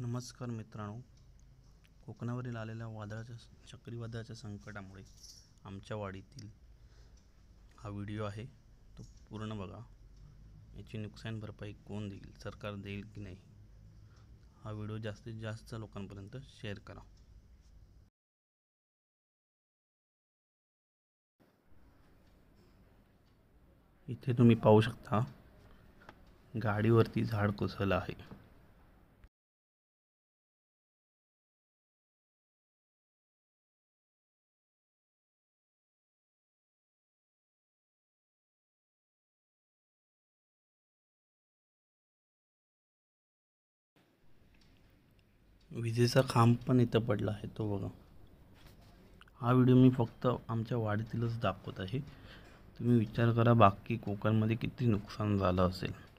नमस्कार मित्रांनो कोकणावरील आलेल्या वादळाच्या चक्रीवादळाच्या संकटामुळे आमच्या वाडीतील हा व्हिडिओ आहे तो पूर्ण बघा याची नुकसान भरपाई कोण देईल सरकार देईल की नाही हा व्हिडिओ जास्तीत जास्त लोकांपर्यंत शेअर करा इथे तुम्ही पाहू शकता गाडीवरती झाड कोसळलं आहे विजेचा खांब पण इथं पडला आहे तो बघा हा व्हिडिओ मी फक्त आमच्या वाडीतीलच दाखवत आहे तुम्ही विचार करा बाकी कोकणमध्ये किती नुकसान झालं असेल